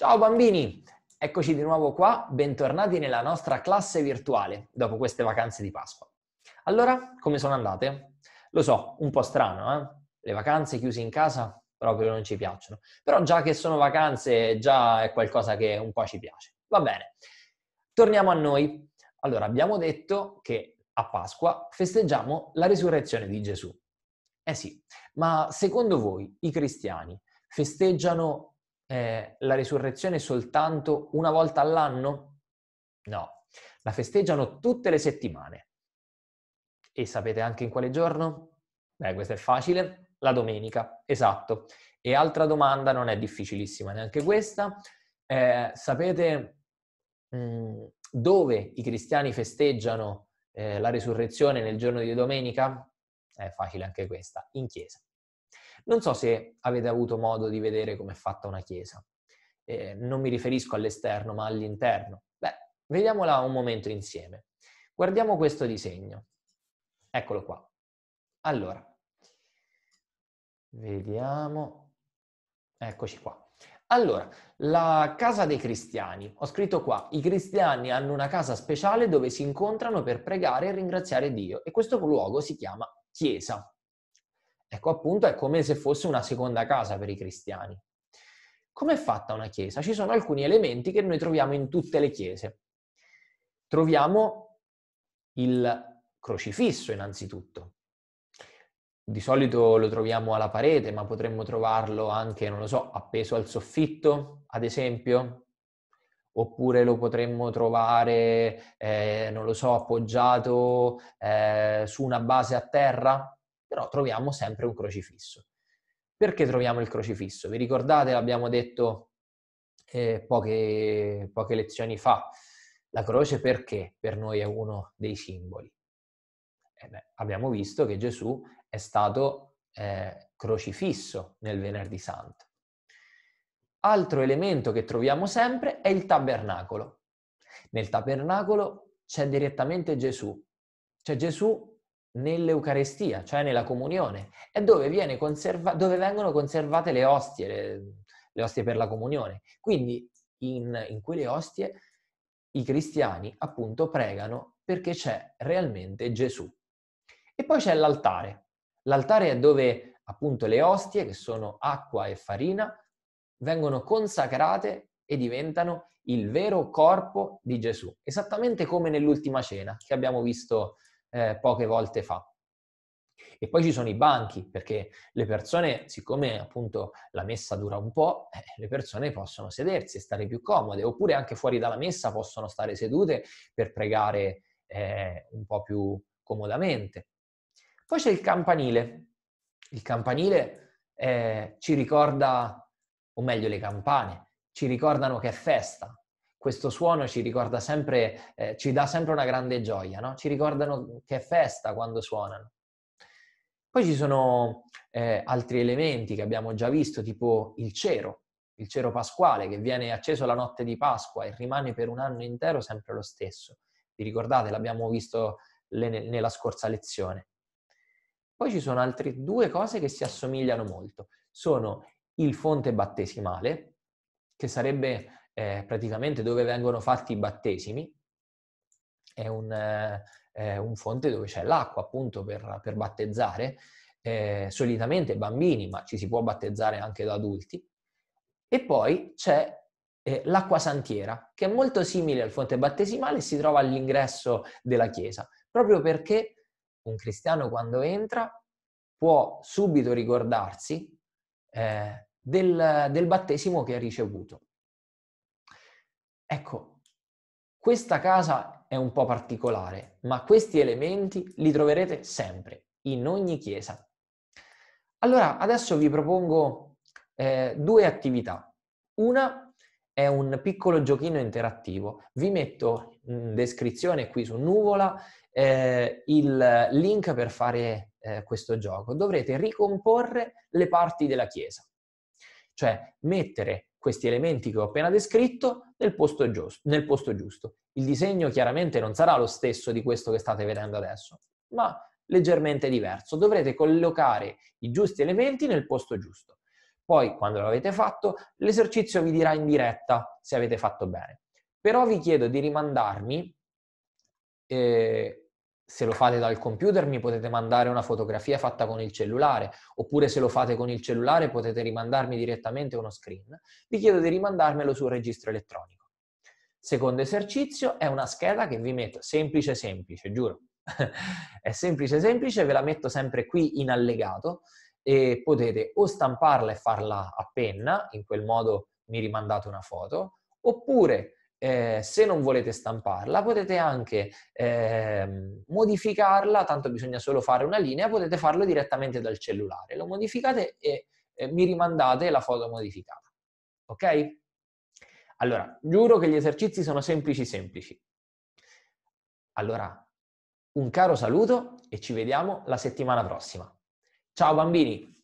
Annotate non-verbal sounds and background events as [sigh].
Ciao bambini, eccoci di nuovo qua, bentornati nella nostra classe virtuale dopo queste vacanze di Pasqua. Allora, come sono andate? Lo so, un po' strano, eh? Le vacanze chiuse in casa proprio non ci piacciono, però già che sono vacanze già è qualcosa che un po' ci piace. Va bene, torniamo a noi. Allora, abbiamo detto che a Pasqua festeggiamo la risurrezione di Gesù. Eh sì, ma secondo voi i cristiani festeggiano eh, la risurrezione soltanto una volta all'anno? No, la festeggiano tutte le settimane. E sapete anche in quale giorno? Beh, questo è facile, la domenica, esatto. E altra domanda, non è difficilissima neanche questa, eh, sapete mh, mm, dove i cristiani festeggiano eh, la risurrezione nel giorno di domenica? È facile anche questa, in chiesa. Non so se avete avuto modo di vedere come è fatta una chiesa. Eh, non mi riferisco all'esterno, ma all'interno. Beh, vediamola un momento insieme. Guardiamo questo disegno. Eccolo qua. Allora, vediamo. Eccoci qua. Allora, la casa dei cristiani. Ho scritto qua, i cristiani hanno una casa speciale dove si incontrano per pregare e ringraziare Dio e questo luogo si chiama chiesa. Ecco appunto è come se fosse una seconda casa per i cristiani. Come è fatta una chiesa? Ci sono alcuni elementi che noi troviamo in tutte le chiese. Troviamo il crocifisso innanzitutto. Di solito lo troviamo alla parete, ma potremmo trovarlo anche, non lo so, appeso al soffitto, ad esempio, oppure lo potremmo trovare, eh, non lo so, appoggiato eh, su una base a terra, però troviamo sempre un crocifisso. Perché troviamo il crocifisso? Vi ricordate, l'abbiamo detto eh, poche, poche lezioni fa, la croce perché per noi è uno dei simboli? Eh beh, abbiamo visto che Gesù è stato eh, crocifisso nel venerdì santo. Altro elemento che troviamo sempre è il tabernacolo. Nel tabernacolo c'è direttamente Gesù. C'è Gesù nell'Eucarestia, cioè nella comunione, è dove, conserva- dove vengono conservate le ostie, le, le, ostie per la comunione. Quindi in, in quelle ostie i cristiani appunto pregano perché c'è realmente Gesù. E poi c'è l'altare. L'altare è dove appunto le ostie, che sono acqua e farina, vengono consacrate e diventano il vero corpo di Gesù, esattamente come nell'ultima cena che abbiamo visto eh, poche volte fa. E poi ci sono i banchi, perché le persone, siccome appunto la messa dura un po', eh, le persone possono sedersi e stare più comode, oppure anche fuori dalla messa possono stare sedute per pregare eh, un po' più comodamente. Poi c'è il campanile. Il campanile eh, ci ricorda, o meglio le campane, ci ricordano che è festa, questo suono ci ricorda sempre, eh, ci dà sempre una grande gioia, no? ci ricordano che è festa quando suonano. Poi ci sono eh, altri elementi che abbiamo già visto, tipo il cero, il cero pasquale che viene acceso la notte di Pasqua e rimane per un anno intero sempre lo stesso. Vi ricordate, l'abbiamo visto le, nella scorsa lezione. Poi ci sono altre due cose che si assomigliano molto. Sono il fonte battesimale, che sarebbe eh, praticamente dove vengono fatti i battesimi, è un, eh, un fonte dove c'è l'acqua appunto per, per battezzare, eh, solitamente bambini, ma ci si può battezzare anche da adulti. E poi c'è eh, l'acqua santiera, che è molto simile al fonte battesimale e si trova all'ingresso della chiesa, proprio perché un cristiano quando entra può subito ricordarsi eh, del, del, battesimo che ha ricevuto. Ecco, questa casa è un po' particolare, ma questi elementi li troverete sempre, in ogni chiesa. Allora, adesso vi propongo eh, due attività. Una è un piccolo giochino interattivo. Vi metto in descrizione qui su Nuvola eh, il link per fare eh, questo gioco. Dovrete ricomporre le parti della chiesa cioè mettere questi elementi che ho appena descritto nel posto, giusto, nel posto giusto. Il disegno chiaramente non sarà lo stesso di questo che state vedendo adesso, ma leggermente diverso. Dovrete collocare i giusti elementi nel posto giusto. Poi, quando l'avete fatto, l'esercizio vi dirà in diretta se avete fatto bene. Però vi chiedo di rimandarmi eh, se lo fate dal computer mi potete mandare una fotografia fatta con il cellulare, oppure se lo fate con il cellulare potete rimandarmi direttamente uno screen. Vi chiedo di rimandarmelo sul registro elettronico. Secondo esercizio è una scheda che vi metto semplice semplice, giuro. [laughs] è semplice semplice, ve la metto sempre qui in allegato e potete o stamparla e farla a penna, in quel modo mi rimandate una foto, oppure eh, se non volete stamparla, potete anche eh, modificarla, tanto bisogna solo fare una linea, potete farlo direttamente dal cellulare. Lo modificate e eh, mi rimandate la foto modificata. Ok? Allora, giuro che gli esercizi sono semplici semplici. Allora, un caro saluto e ci vediamo la settimana prossima. Ciao bambini!